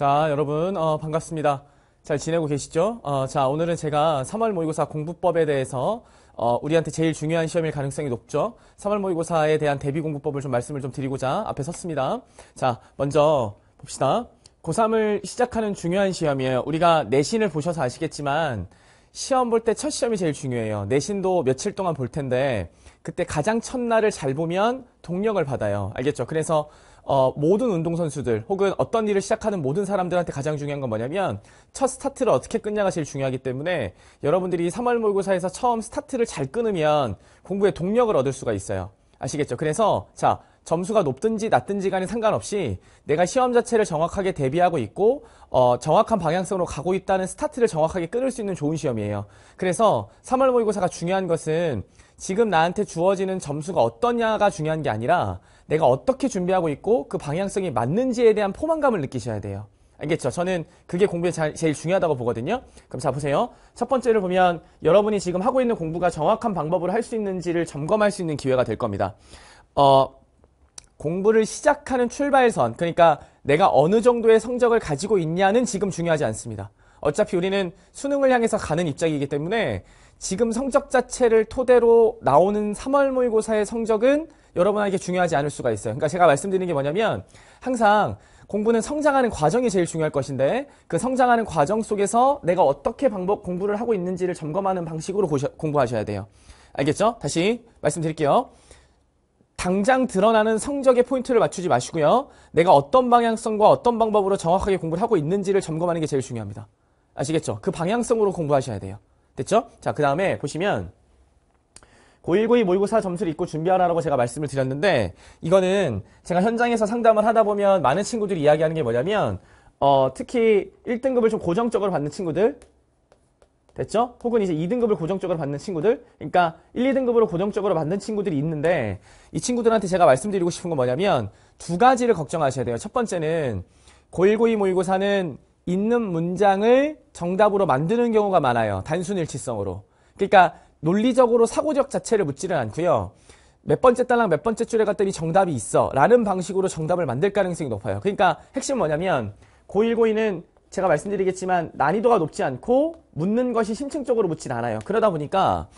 자, 여러분, 어, 반갑습니다. 잘 지내고 계시죠? 어, 자, 오늘은 제가 3월 모의고사 공부법에 대해서 어, 우리한테 제일 중요한 시험일 가능성이 높죠. 3월 모의고사에 대한 대비 공부법을 좀 말씀을 좀 드리고자 앞에 섰습니다. 자, 먼저 봅시다. 고3을 시작하는 중요한 시험이에요. 우리가 내신을 보셔서 아시겠지만 시험 볼 때 첫 시험이 제일 중요해요. 내신도 며칠 동안 볼 텐데 그때 가장 첫날을 잘 보면 동력을 받아요. 알겠죠? 그래서 어, 모든 운동선수들 혹은 어떤 일을 시작하는 모든 사람들한테 가장 중요한 건 뭐냐면 첫 스타트를 어떻게 끝냐가 제일 중요하기 때문에 여러분들이 3월 모의고사에서 처음 스타트를 잘 끊으면 공부에 동력을 얻을 수가 있어요. 아시겠죠? 그래서 자 점수가 높든지 낮든지 간에 상관없이 내가 시험 자체를 정확하게 대비하고 있고 어, 정확한 방향성으로 가고 있다는 스타트를 정확하게 끊을 수 있는 좋은 시험이에요. 그래서 3월 모의고사가 중요한 것은 지금 나한테 주어지는 점수가 어떠냐가 중요한 게 아니라 내가 어떻게 준비하고 있고 그 방향성이 맞는지에 대한 포만감을 느끼셔야 돼요. 알겠죠? 저는 그게 공부에 제일 중요하다고 보거든요. 그럼 자 보세요. 첫 번째를 보면 여러분이 지금 하고 있는 공부가 정확한 방법으로 할 수 있는지를 점검할 수 있는 기회가 될 겁니다. 어, 공부를 시작하는 출발선, 그러니까 내가 어느 정도의 성적을 가지고 있냐는 지금 중요하지 않습니다. 어차피 우리는 수능을 향해서 가는 입장이기 때문에 지금 성적 자체를 토대로 나오는 3월 모의고사의 성적은 여러분에게 중요하지 않을 수가 있어요. 그러니까 제가 말씀드리는 게 뭐냐면 항상 공부는 성장하는 과정이 제일 중요할 것인데 그 성장하는 과정 속에서 내가 어떻게 방법 공부를 하고 있는지를 점검하는 방식으로 고셔, 공부하셔야 돼요. 알겠죠? 다시 말씀드릴게요. 당장 드러나는 성적의 포인트를 맞추지 마시고요. 내가 어떤 방향성과 어떤 방법으로 정확하게 공부를 하고 있는지를 점검하는 게 제일 중요합니다. 아시겠죠? 그 방향성으로 공부하셔야 돼요. 됐죠? 자, 그 다음에 보시면 고1고2 모의고사 점수를 읽고 준비하라고 제가 말씀을 드렸는데 이거는 제가 현장에서 상담을 하다 보면 많은 친구들이 이야기하는 게 뭐냐면 어, 특히 1등급을 좀 고정적으로 받는 친구들 됐죠? 혹은 이제 2등급을 고정적으로 받는 친구들 그러니까 1, 2등급으로 고정적으로 받는 친구들이 있는데 이 친구들한테 제가 말씀드리고 싶은 건 뭐냐면 두 가지를 걱정하셔야 돼요. 첫 번째는 고1고2 모의고사는 있는 문장을 정답으로 만드는 경우가 많아요. 단순 일치성으로. 그러니까 논리적으로 사고적 자체를 묻지는 않고요. 몇 번째 단랑몇 번째 줄에 갔더니 정답이 있어 라는 방식으로 정답을 만들 가능성이 높아요. 그러니까 핵심 뭐냐면 고1, 고2는 제가 말씀드리겠지만 난이도가 높지 않고 묻는 것이 심층적으로 묻진 않아요. 그러다 보니까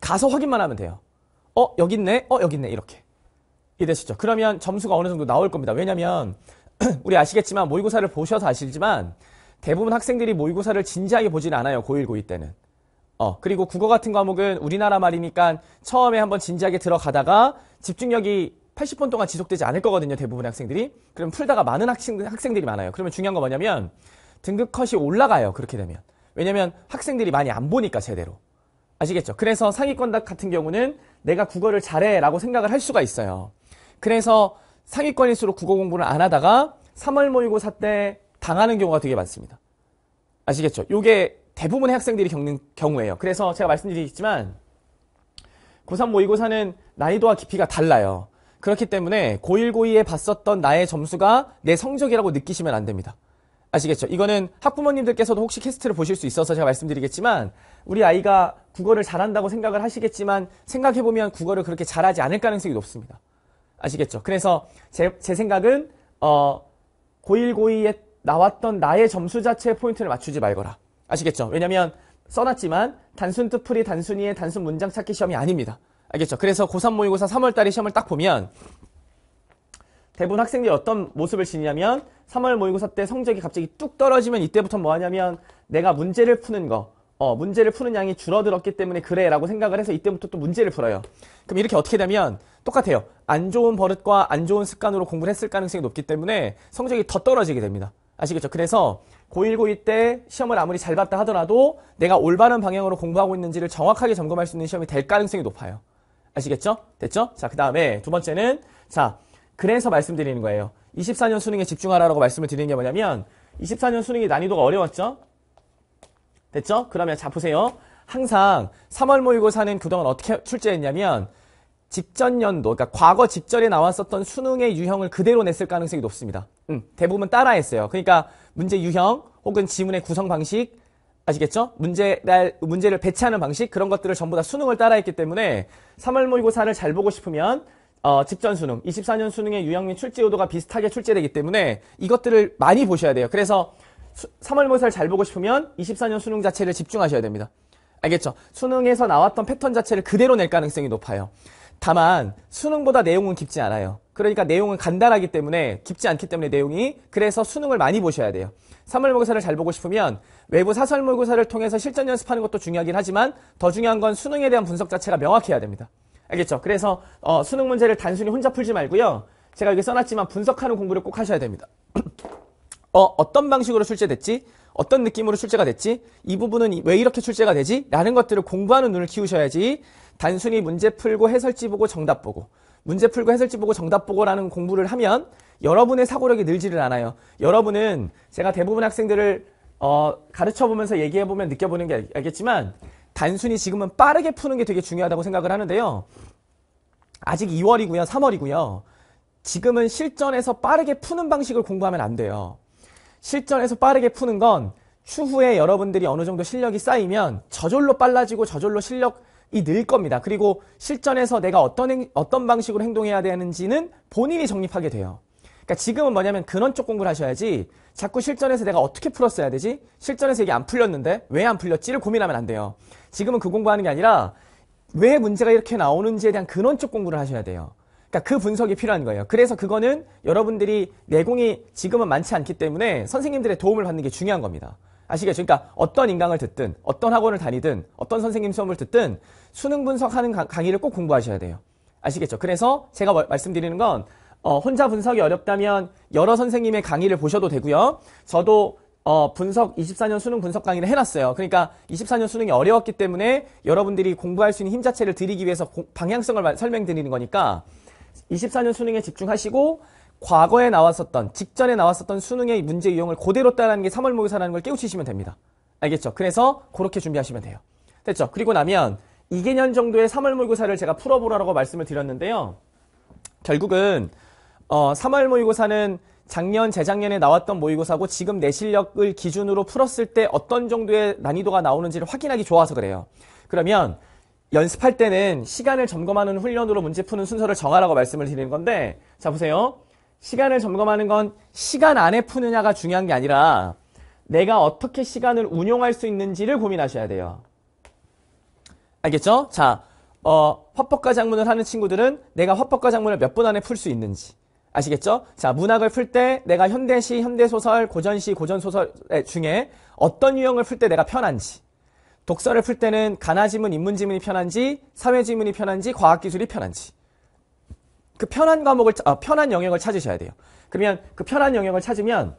가서 확인만 하면 돼요. 어, 여기 있네. 어, 여기 있네. 이렇게. 이해되시죠? 그러면 점수가 어느 정도 나올 겁니다. 왜냐면 하 우리 아시겠지만 모의고사를 보셔서 아시지만 대부분 학생들이 모의고사를 진지하게 보진 않아요. 고1, 고2 때는. 어, 그리고 국어 같은 과목은 우리나라 말이니까 처음에 한번 진지하게 들어가다가 집중력이 80분 동안 지속되지 않을 거거든요. 대부분 학생들이. 그럼 풀다가 많은 학생, 학생들이 많아요. 그러면 중요한 건 뭐냐면 등급 컷이 올라가요. 그렇게 되면. 왜냐면 학생들이 많이 안 보니까 제대로. 아시겠죠? 그래서 상위권 같은 경우는 내가 국어를 잘해라고 생각을 할 수가 있어요. 그래서 상위권일수록 국어 공부를 안 하다가 3월 모의고사 때 당하는 경우가 되게 많습니다. 아시겠죠? 요게 대부분의 학생들이 겪는 경우예요. 그래서 제가 말씀드리겠지만 고3 모의고사는 난이도와 깊이가 달라요. 그렇기 때문에 고1, 고2에 봤었던 나의 점수가 내 성적이라고 느끼시면 안 됩니다. 아시겠죠? 이거는 학부모님들께서도 혹시 캐스트를 보실 수 있어서 제가 말씀드리겠지만 우리 아이가 국어를 잘한다고 생각을 하시겠지만 생각해보면 국어를 그렇게 잘하지 않을 가능성이 높습니다. 아시겠죠? 그래서 제, 제 생각은 어, 고1, 고2에 나왔던 나의 점수 자체에 포인트를 맞추지 말거라. 아시겠죠? 왜냐면 써놨지만 단순 뜻풀이 단순히의 단순 문장 찾기 시험이 아닙니다. 알겠죠? 그래서 고3 모의고사 3월달에 시험을 딱 보면 대부분 학생들이 어떤 모습을 지니냐면 3월 모의고사 때 성적이 갑자기 뚝 떨어지면 이때부터 뭐 하냐면 내가 문제를 푸는 거 어, 문제를 푸는 양이 줄어들었기 때문에 그래라고 생각을 해서 이때부터 또 문제를 풀어요. 그럼 이렇게 어떻게 되면 똑같아요. 안 좋은 버릇과 안 좋은 습관으로 공부를 했을 가능성이 높기 때문에 성적이 더 떨어지게 됩니다. 아시겠죠? 그래서 고1, 고2 때 시험을 아무리 잘 봤다 하더라도 내가 올바른 방향으로 공부하고 있는지를 정확하게 점검할 수 있는 시험이 될 가능성이 높아요. 아시겠죠? 됐죠? 자, 그 다음에 두 번째는 자, 그래서 말씀드리는 거예요. 24년 수능에 집중하라라고 말씀을 드리는 게 뭐냐면 24년 수능이 난이도가 어려웠죠? 됐죠? 그러면 자 보세요. 항상 3월 모의고사는 그동안 어떻게 출제했냐면 직전 연도, 그러니까 과거 직전에 나왔었던 수능의 유형을 그대로 냈을 가능성이 높습니다. 음, 대부분 따라했어요. 그러니까 문제 유형 혹은 지문의 구성 방식 아시겠죠? 문제 날 문제를 배치하는 방식 그런 것들을 전부 다 수능을 따라했기 때문에 3월 모의고사를 잘 보고 싶으면 어, 직전 수능, 24년 수능의 유형 및 출제 요도가 비슷하게 출제되기 때문에 이것들을 많이 보셔야 돼요. 그래서 3월 모사를잘 보고 싶으면 24년 수능 자체를 집중하셔야 됩니다. 알겠죠? 수능에서 나왔던 패턴 자체를 그대로 낼 가능성이 높아요. 다만 수능보다 내용은 깊지 않아요. 그러니까 내용은 간단하기 때문에 깊지 않기 때문에 내용이 그래서 수능을 많이 보셔야 돼요. 3월 모의사를 잘 보고 싶으면 외부 사설 모의사를 고 통해서 실전 연습하는 것도 중요하긴 하지만 더 중요한 건 수능에 대한 분석 자체가 명확해야 됩니다. 알겠죠? 그래서 어, 수능 문제를 단순히 혼자 풀지 말고요. 제가 여기 써놨지만 분석하는 공부를 꼭 하셔야 됩니다. 어, 어떤 방식으로 출제됐지? 어떤 느낌으로 출제가 됐지? 이 부분은 왜 이렇게 출제가 되지? 라는 것들을 공부하는 눈을 키우셔야지 단순히 문제 풀고 해설지 보고 정답 보고 문제 풀고 해설지 보고 정답 보고라는 공부를 하면 여러분의 사고력이 늘지를 않아요. 여러분은 제가 대부분 학생들을 어, 가르쳐 보면서 얘기해 보면 느껴보는 게 알겠지만 단순히 지금은 빠르게 푸는 게 되게 중요하다고 생각을 하는데요. 아직 2월이고요. 3월이고요. 지금은 실전에서 빠르게 푸는 방식을 공부하면 안 돼요. 실전에서 빠르게 푸는 건 추후에 여러분들이 어느 정도 실력이 쌓이면 저절로 빨라지고 저절로 실력이 늘 겁니다. 그리고 실전에서 내가 어떤, 행, 어떤 방식으로 행동해야 되는지는 본인이 정립하게 돼요. 그러니까 지금은 뭐냐면 근원쪽 공부를 하셔야지 자꾸 실전에서 내가 어떻게 풀었어야 되지? 실전에서 이게 안 풀렸는데 왜 안 풀렸지를 고민하면 안 돼요. 지금은 그 공부하는 게 아니라 왜 문제가 이렇게 나오는지에 대한 근원쪽 공부를 하셔야 돼요. 그러니까 그 분석이 필요한 거예요. 그래서 그거는 여러분들이 내공이 지금은 많지 않기 때문에 선생님들의 도움을 받는 게 중요한 겁니다. 아시겠죠? 그러니까 어떤 인강을 듣든 어떤 학원을 다니든 어떤 선생님 수업을 듣든 수능 분석하는 강의를 꼭 공부하셔야 돼요. 아시겠죠? 그래서 제가 뭐, 말씀드리는 건 어, 혼자 분석이 어렵다면 여러 선생님의 강의를 보셔도 되고요. 저도 어, 분석 24년 수능 분석 강의를 해놨어요. 그러니까 24년 수능이 어려웠기 때문에 여러분들이 공부할 수 있는 힘 자체를 드리기 위해서 고, 방향성을 설명드리는 거니까 24년 수능에 집중하시고 과거에 나왔었던 직전에 나왔었던 수능의 문제 유형을 그대로 따라하는 게 3월 모의사라는 걸 깨우치시면 됩니다. 알겠죠? 그래서 그렇게 준비하시면 돼요. 됐죠? 그리고 나면 2개년 정도의 3월 모의고사를 제가 풀어보라고 말씀을 드렸는데요. 결국은 어, 3월 모의고사는 작년, 재작년에 나왔던 모의고사고 지금 내 실력을 기준으로 풀었을 때 어떤 정도의 난이도가 나오는지를 확인하기 좋아서 그래요. 그러면 연습할 때는 시간을 점검하는 훈련으로 문제 푸는 순서를 정하라고 말씀을 드리는 건데 자 보세요. 시간을 점검하는 건 시간 안에 푸느냐가 중요한 게 아니라 내가 어떻게 시간을 운용할 수 있는지를 고민하셔야 돼요. 알겠죠? 자, 어, 화법과 작문을 하는 친구들은 내가 화법과 작문을 몇 분 안에 풀 수 있는지 아시겠죠? 자, 문학을 풀 때 내가 현대시, 현대소설, 고전시, 고전소설 중에 어떤 유형을 풀 때 내가 편한지 독서를 풀 때는 가나 지문, 인문 지문이 편한지, 사회 지문이 편한지, 과학 기술이 편한지. 그 편한 과목을 아, 편한 영역을 찾으셔야 돼요. 그러면 그 편한 영역을 찾으면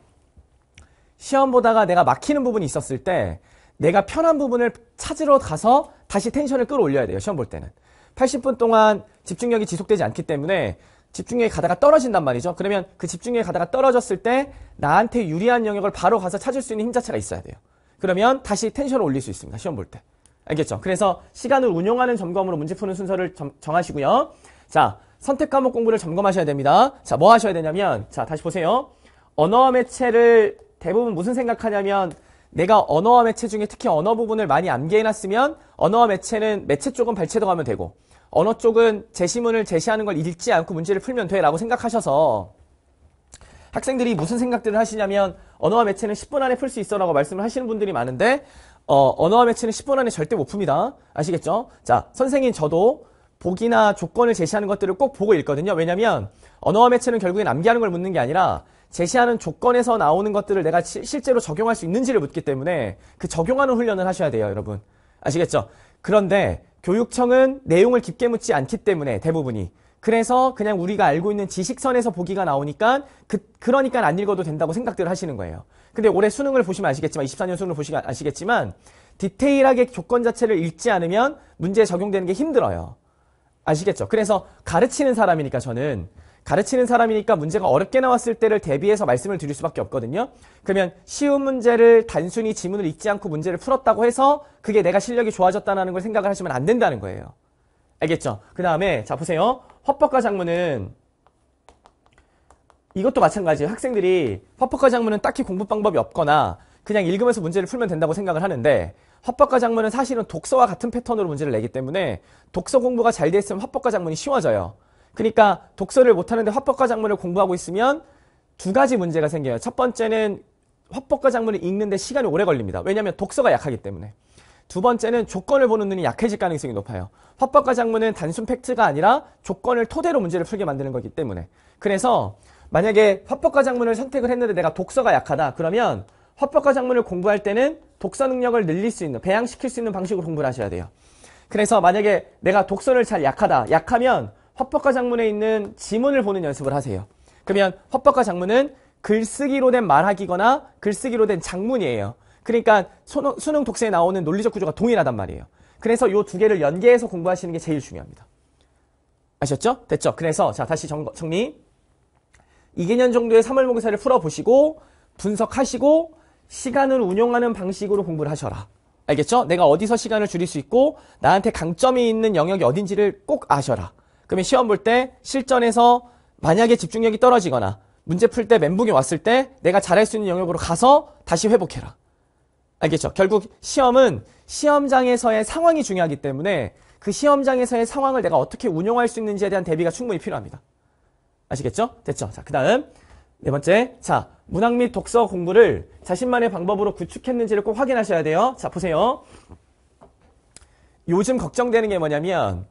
시험 보다가 내가 막히는 부분이 있었을 때 내가 편한 부분을 찾으러 가서 다시 텐션을 끌어올려야 돼요. 시험 볼 때는. 80분 동안 집중력이 지속되지 않기 때문에 집중력이 가다가 떨어진단 말이죠. 그러면 그 집중력이 가다가 떨어졌을 때 나한테 유리한 영역을 바로 가서 찾을 수 있는 힘 자체가 있어야 돼요. 그러면 다시 텐션을 올릴 수 있습니다. 시험 볼 때. 알겠죠? 그래서 시간을 운용하는 점검으로 문제 푸는 순서를 점, 정하시고요. 자, 선택 과목 공부를 점검하셔야 됩니다. 자, 뭐 하셔야 되냐면, 자, 다시 보세요. 언어와 매체를 대부분 무슨 생각하냐면, 내가 언어와 매체 중에 특히 언어 부분을 많이 암기해놨으면, 언어와 매체는 매체 쪽은 발췌도 가면 되고, 언어 쪽은 제시문을 제시하는 걸 읽지 않고 문제를 풀면 돼 라고 생각하셔서, 학생들이 무슨 생각들을 하시냐면 언어와 매체는 10분 안에 풀 수 있어라고 말씀을 하시는 분들이 많은데 어, 언어와 매체는 10분 안에 절대 못 풉니다. 아시겠죠? 자, 선생님 저도 보기나 조건을 제시하는 것들을 꼭 보고 읽거든요. 왜냐면 하 언어와 매체는 결국엔 암기하는 걸 묻는 게 아니라 제시하는 조건에서 나오는 것들을 내가 시, 실제로 적용할 수 있는지를 묻기 때문에 그 적용하는 훈련을 하셔야 돼요, 여러분. 아시겠죠? 그런데 교육청은 내용을 깊게 묻지 않기 때문에 대부분이 그래서 그냥 우리가 알고 있는 지식선에서 보기가 나오니까 그, 그러니까 안 읽어도 된다고 생각들을 하시는 거예요. 근데 올해 수능을 보시면 아시겠지만 24년 수능을 보시면 아시겠지만 디테일하게 조건 자체를 읽지 않으면 문제에 적용되는 게 힘들어요. 아시겠죠? 그래서 가르치는 사람이니까 저는 가르치는 사람이니까 문제가 어렵게 나왔을 때를 대비해서 말씀을 드릴 수밖에 없거든요. 그러면 쉬운 문제를 단순히 지문을 읽지 않고 문제를 풀었다고 해서 그게 내가 실력이 좋아졌다는 걸 생각을 하시면 안 된다는 거예요. 알겠죠? 그 다음에 자 보세요. 화법과 작문은 이것도 마찬가지예요. 학생들이 화법과 작문은 딱히 공부 방법이 없거나 그냥 읽으면서 문제를 풀면 된다고 생각을 하는데 화법과 작문은 사실은 독서와 같은 패턴으로 문제를 내기 때문에 독서 공부가 잘돼 있으면 화법과 작문이 쉬워져요. 그러니까 독서를 못하는데 화법과 작문을 공부하고 있으면 두 가지 문제가 생겨요. 첫 번째는 화법과 작문을 읽는데 시간이 오래 걸립니다. 왜냐하면 독서가 약하기 때문에. 두 번째는 조건을 보는 눈이 약해질 가능성이 높아요. 헌법과 작문은 단순 팩트가 아니라 조건을 토대로 문제를 풀게 만드는 거기 때문에. 그래서 만약에 헌법과 작문을 선택을 했는데 내가 독서가 약하다. 그러면 헌법과 작문을 공부할 때는 독서 능력을 늘릴 수 있는, 배양시킬 수 있는 방식으로 공부를 하셔야 돼요. 그래서 만약에 내가 독서를 잘 약하다. 약하면 헌법과 작문에 있는 지문을 보는 연습을 하세요. 그러면 헌법과 작문은 글쓰기로 된 말하기거나 글쓰기로 된 작문이에요. 그러니까 수능 독서에 나오는 논리적 구조가 동일하단 말이에요. 그래서 이 두 개를 연계해서 공부하시는 게 제일 중요합니다. 아셨죠? 됐죠? 그래서 자 다시 정, 정리. 2개년 정도의 3월 모의사를 풀어보시고 분석하시고 시간을 운용하는 방식으로 공부를 하셔라. 알겠죠? 내가 어디서 시간을 줄일 수 있고 나한테 강점이 있는 영역이 어딘지를 꼭 아셔라. 그러면 시험 볼 때 실전에서 만약에 집중력이 떨어지거나 문제 풀 때 멘붕이 왔을 때 내가 잘할 수 있는 영역으로 가서 다시 회복해라. 알겠죠? 아, 그렇죠. 결국 시험은 시험장에서의 상황이 중요하기 때문에 그 시험장에서의 상황을 내가 어떻게 운용할 수 있는지에 대한 대비가 충분히 필요합니다. 아시겠죠? 됐죠? 자, 그 다음 네 번째, 자 문학 및 독서 공부를 자신만의 방법으로 구축했는지를 꼭 확인하셔야 돼요. 자, 보세요. 요즘 걱정되는 게 뭐냐면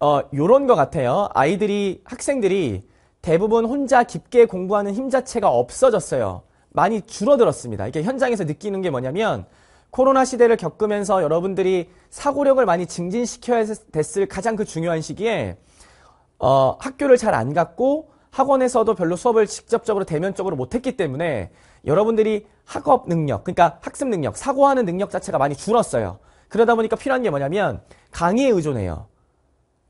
어, 요런 거 같아요. 아이들이, 학생들이 대부분 혼자 깊게 공부하는 힘 자체가 없어졌어요. 많이 줄어들었습니다. 이게 현장에서 느끼는 게 뭐냐면 코로나 시대를 겪으면서 여러분들이 사고력을 많이 증진시켜야 됐을 가장 그 중요한 시기에 어, 학교를 잘 안 갔고 학원에서도 별로 수업을 직접적으로 대면적으로 못했기 때문에 여러분들이 학업 능력, 그러니까 학습 능력, 사고하는 능력 자체가 많이 줄었어요. 그러다 보니까 필요한 게 뭐냐면 강의에 의존해요.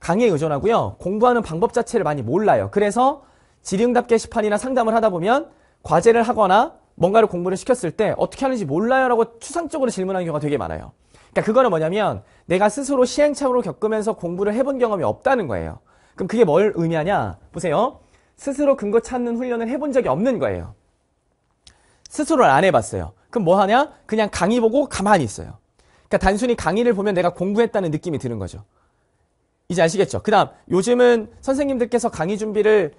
강의에 의존하고요. 공부하는 방법 자체를 많이 몰라요. 그래서 지의응답 게시판이나 상담을 하다 보면 과제를 하거나 뭔가를 공부를 시켰을 때 어떻게 하는지 몰라요 라고 추상적으로 질문하는 경우가 되게 많아요. 그러니까 그거는 뭐냐면 내가 스스로 시행착오를 겪으면서 공부를 해본 경험이 없다는 거예요. 그럼 그게 뭘 의미하냐? 보세요. 스스로 근거 찾는 훈련을 해본 적이 없는 거예요. 스스로를 안 해봤어요. 그럼 뭐 하냐? 그냥 강의 보고 가만히 있어요. 그러니까 단순히 강의를 보면 내가 공부했다는 느낌이 드는 거죠. 이제 아시겠죠? 그 다음, 요즘은 선생님들께서 강의 준비를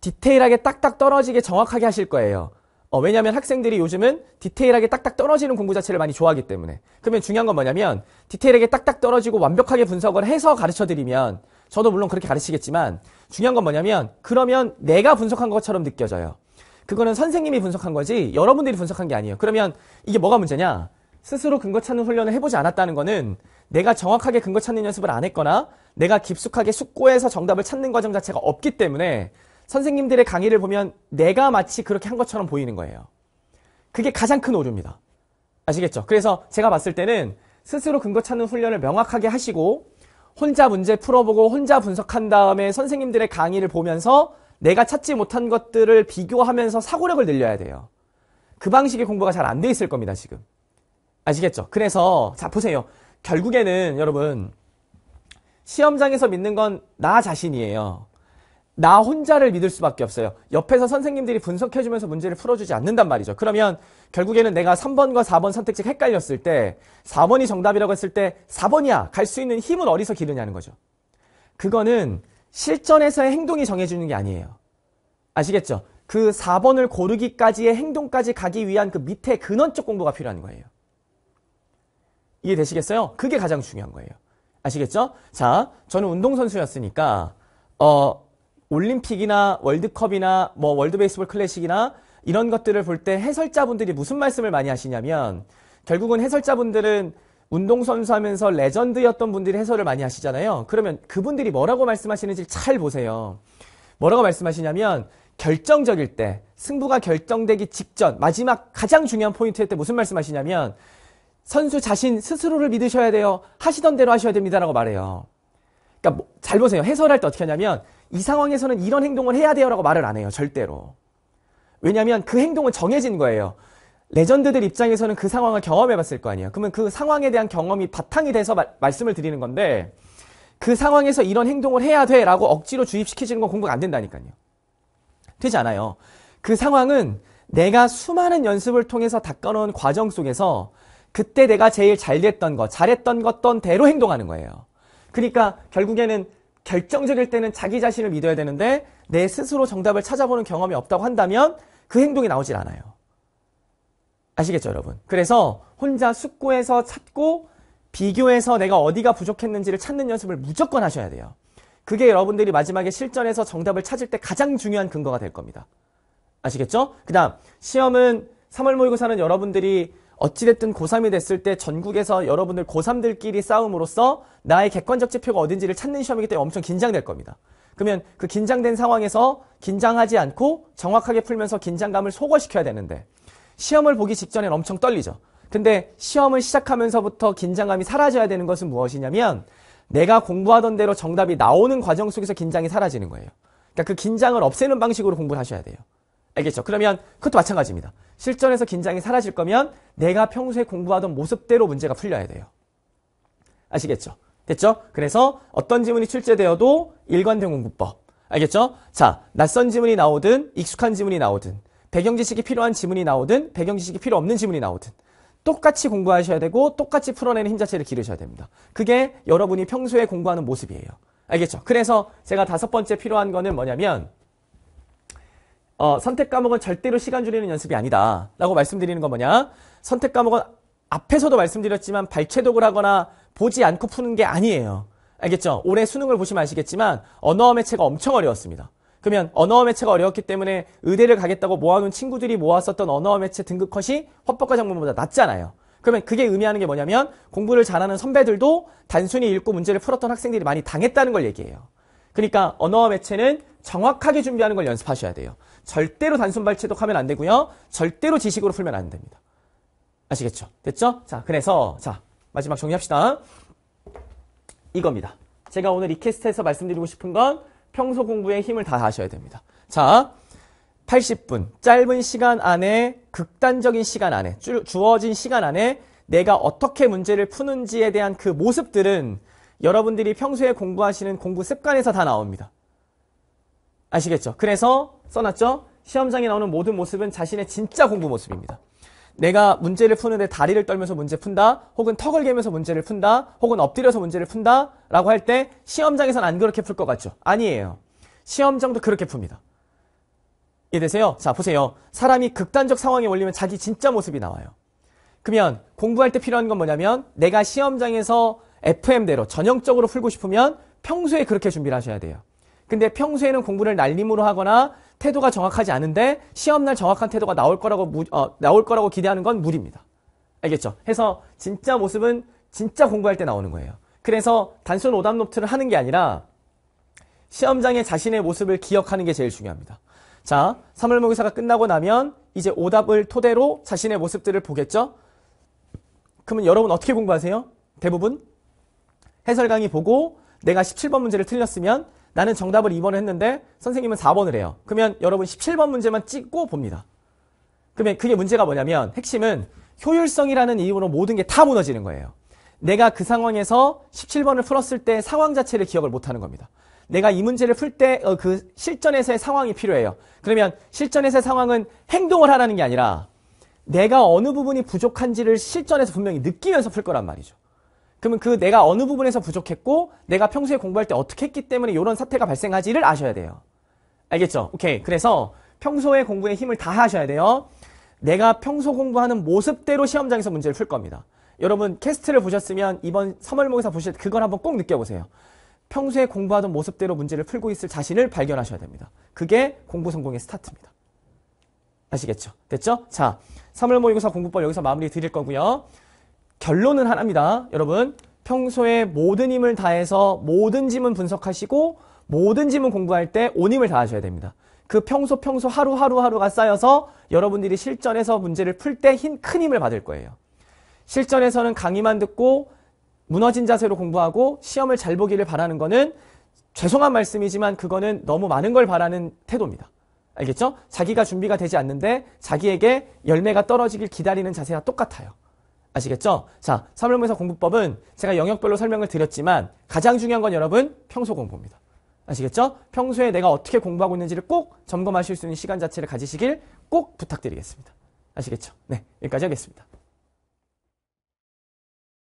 디테일하게 딱딱 떨어지게 정확하게 하실 거예요. 어, 왜냐하면 학생들이 요즘은 디테일하게 딱딱 떨어지는 공부 자체를 많이 좋아하기 때문에 그러면 중요한 건 뭐냐면 디테일하게 딱딱 떨어지고 완벽하게 분석을 해서 가르쳐 드리면 저도 물론 그렇게 가르치겠지만 중요한 건 뭐냐면 그러면 내가 분석한 것처럼 느껴져요. 그거는 선생님이 분석한 거지 여러분들이 분석한 게 아니에요. 그러면 이게 뭐가 문제냐? 스스로 근거 찾는 훈련을 해보지 않았다는 거는 내가 정확하게 근거 찾는 연습을 안 했거나 내가 깊숙하게 숙고해서 정답을 찾는 과정 자체가 없기 때문에 선생님들의 강의를 보면 내가 마치 그렇게 한 것처럼 보이는 거예요. 그게 가장 큰 오류입니다. 아시겠죠? 그래서 제가 봤을 때는 스스로 근거 찾는 훈련을 명확하게 하시고 혼자 문제 풀어보고 혼자 분석한 다음에 선생님들의 강의를 보면서 내가 찾지 못한 것들을 비교하면서 사고력을 늘려야 돼요. 그 방식의 공부가 잘 안 돼 있을 겁니다, 지금. 아시겠죠? 그래서 자 보세요. 결국에는 여러분 시험장에서 믿는 건 나 자신이에요. 나 혼자를 믿을 수밖에 없어요. 옆에서 선생님들이 분석해주면서 문제를 풀어주지 않는단 말이죠. 그러면 결국에는 내가 3번과 4번 선택지 헷갈렸을 때 4번이 정답이라고 했을 때 4번이야 갈 수 있는 힘은 어디서 기르냐는 거죠. 그거는 실전에서의 행동이 정해주는 게 아니에요. 아시겠죠? 그 4번을 고르기까지의 행동까지 가기 위한 그 밑에 근원적 공부가 필요한 거예요. 이해되시겠어요? 그게 가장 중요한 거예요. 아시겠죠? 자, 저는 운동선수였으니까 어, 올림픽이나 월드컵이나 뭐 월드베이스볼 클래식이나 이런 것들을 볼 때 해설자분들이 무슨 말씀을 많이 하시냐면 결국은 해설자분들은 운동선수 하면서 레전드였던 분들이 해설을 많이 하시잖아요. 그러면 그분들이 뭐라고 말씀하시는지 잘 보세요. 뭐라고 말씀하시냐면 결정적일 때, 승부가 결정되기 직전, 마지막 가장 중요한 포인트일 때 무슨 말씀하시냐면 선수 자신 스스로를 믿으셔야 돼요. 하시던 대로 하셔야 됩니다라고 말해요. 그러니까 뭐 잘 보세요. 해설할 때 어떻게 하냐면 이 상황에서는 이런 행동을 해야 돼요라고 말을 안 해요. 절대로. 왜냐하면 그 행동은 정해진 거예요. 레전드들 입장에서는 그 상황을 경험해봤을 거 아니에요. 그러면 그 상황에 대한 경험이 바탕이 돼서 마, 말씀을 드리는 건데 그 상황에서 이런 행동을 해야 돼라고 억지로 주입시키시는 건 공부가 안 된다니까요. 되지 않아요. 그 상황은 내가 수많은 연습을 통해서 닦아놓은 과정 속에서 그때 내가 제일 잘 됐던 것, 잘했던 것던 대로 행동하는 거예요. 그러니까 결국에는 결정적일 때는 자기 자신을 믿어야 되는데 내 스스로 정답을 찾아보는 경험이 없다고 한다면 그 행동이 나오질 않아요. 아시겠죠, 여러분? 그래서 혼자 숙고해서 찾고 비교해서 내가 어디가 부족했는지를 찾는 연습을 무조건 하셔야 돼요. 그게 여러분들이 마지막에 실전에서 정답을 찾을 때 가장 중요한 근거가 될 겁니다. 아시겠죠? 그 다음, 시험은 3월 모의고사는 여러분들이 어찌됐든 고3이 됐을 때 전국에서 여러분들 고3들끼리 싸움으로써 나의 객관적 지표가 어딘지를 찾는 시험이기 때문에 엄청 긴장될 겁니다. 그러면 그 긴장된 상황에서 긴장하지 않고 정확하게 풀면서 긴장감을 소거시켜야 되는데 시험을 보기 직전엔 엄청 떨리죠. 근데 시험을 시작하면서부터 긴장감이 사라져야 되는 것은 무엇이냐면 내가 공부하던 대로 정답이 나오는 과정 속에서 긴장이 사라지는 거예요. 그러니까 그 긴장을 없애는 방식으로 공부를 하셔야 돼요. 알겠죠? 그러면 그것도 마찬가지입니다. 실전에서 긴장이 사라질 거면 내가 평소에 공부하던 모습대로 문제가 풀려야 돼요. 아시겠죠? 됐죠? 그래서 어떤 지문이 출제되어도 일관된 공부법. 알겠죠? 자, 낯선 지문이 나오든 익숙한 지문이 나오든 배경 지식이 필요한 지문이 나오든 배경 지식이 필요 없는 지문이 나오든 똑같이 공부하셔야 되고 똑같이 풀어내는 힘 자체를 기르셔야 됩니다. 그게 여러분이 평소에 공부하는 모습이에요. 알겠죠? 그래서 제가 다섯 번째 필요한 거는 뭐냐면 어, 선택 과목은 절대로 시간 줄이는 연습이 아니다. 라고 말씀드리는 건 뭐냐? 선택 과목은 앞에서도 말씀드렸지만 발췌독을 하거나 보지 않고 푸는 게 아니에요. 알겠죠? 올해 수능을 보시면 아시겠지만 언어와 매체가 엄청 어려웠습니다. 그러면 언어와 매체가 어려웠기 때문에 의대를 가겠다고 모아놓은 친구들이 모았었던 언어와 매체 등급 컷이 헌법과 작문보다 낮잖아요. 그러면 그게 의미하는 게 뭐냐면 공부를 잘하는 선배들도 단순히 읽고 문제를 풀었던 학생들이 많이 당했다는 걸 얘기해요. 그러니까 언어와 매체는 정확하게 준비하는 걸 연습하셔야 돼요. 절대로 단순발 체독하면 안 되고요. 절대로 지식으로 풀면 안 됩니다. 아시겠죠? 됐죠? 자, 그래서 자 마지막 정리합시다. 이겁니다. 제가 오늘 리퀘스트에서 말씀드리고 싶은 건 평소 공부에 힘을 다 하셔야 됩니다. 자, 80분 짧은 시간 안에 극단적인 시간 안에 주, 주어진 시간 안에 내가 어떻게 문제를 푸는지에 대한 그 모습들은 여러분들이 평소에 공부하시는 공부 습관에서 다 나옵니다. 아시겠죠? 그래서 써놨죠? 시험장에 나오는 모든 모습은 자신의 진짜 공부 모습입니다. 내가 문제를 푸는데 다리를 떨면서 문제 푼다, 혹은 턱을 개면서 문제를 푼다, 혹은 엎드려서 문제를 푼다, 라고 할 때 시험장에선 안 그렇게 풀 것 같죠? 아니에요. 시험장도 그렇게 풉니다. 이해되세요? 자, 보세요. 사람이 극단적 상황에 올리면 자기 진짜 모습이 나와요. 그러면 공부할 때 필요한 건 뭐냐면 내가 시험장에서 FM대로 전형적으로 풀고 싶으면 평소에 그렇게 준비를 하셔야 돼요. 근데 평소에는 공부를 날림으로 하거나 태도가 정확하지 않은데 시험날 정확한 태도가 나올 거라고 무, 어, 나올 거라고 기대하는 건 무리입니다. 알겠죠? 해서 진짜 모습은 진짜 공부할 때 나오는 거예요. 그래서 단순 오답 노트를 하는 게 아니라 시험장에 자신의 모습을 기억하는 게 제일 중요합니다. 자, 3월 모의사가 끝나고 나면 이제 오답을 토대로 자신의 모습들을 보겠죠? 그러면 여러분 어떻게 공부하세요? 대부분 해설 강의 보고 내가 17번 문제를 틀렸으면 나는 정답을 2번을 했는데 선생님은 4번을 해요. 그러면 여러분 17번 문제만 찍고 봅니다. 그러면 그게 문제가 뭐냐면 핵심은 효율성이라는 이유로 모든 게 다 무너지는 거예요. 내가 그 상황에서 17번을 풀었을 때 상황 자체를 기억을 못하는 겁니다. 내가 이 문제를 풀 때그 어, 실전에서의 상황이 필요해요. 그러면 실전에서의 상황은 행동을 하라는 게 아니라 내가 어느 부분이 부족한지를 실전에서 분명히 느끼면서 풀 거란 말이죠. 그러면 그 내가 어느 부분에서 부족했고 내가 평소에 공부할 때 어떻게 했기 때문에 이런 사태가 발생하지를 아셔야 돼요. 알겠죠? 오케이. 그래서 평소에 공부에 힘을 다 하셔야 돼요. 내가 평소 공부하는 모습대로 시험장에서 문제를 풀 겁니다. 여러분 캐스트를 보셨으면 이번 3월 모의사 보실 때 그걸 한번 꼭 느껴보세요. 평소에 공부하던 모습대로 문제를 풀고 있을 자신을 발견하셔야 됩니다. 그게 공부 성공의 스타트입니다. 아시겠죠? 됐죠? 자, 3월 모의고사 공부법 여기서 마무리 드릴 거고요. 결론은 하나입니다. 여러분, 평소에 모든 힘을 다해서 모든 짐은 분석하시고 모든 짐은 공부할 때 온 힘을 다하셔야 됩니다. 그 평소 평소 하루하루 하루가 쌓여서 여러분들이 실전에서 문제를 풀 때 큰 힘을 받을 거예요. 실전에서는 강의만 듣고 무너진 자세로 공부하고 시험을 잘 보기를 바라는 거는 죄송한 말씀이지만 그거는 너무 많은 걸 바라는 태도입니다. 알겠죠? 자기가 준비가 되지 않는데 자기에게 열매가 떨어지길 기다리는 자세와 똑같아요. 아시겠죠? 자, 사물명사 공부법은 제가 영역별로 설명을 드렸지만 가장 중요한 건 여러분 평소 공부입니다. 아시겠죠? 평소에 내가 어떻게 공부하고 있는지를 꼭 점검하실 수 있는 시간 자체를 가지시길 꼭 부탁드리겠습니다. 아시겠죠? 네, 여기까지 하겠습니다.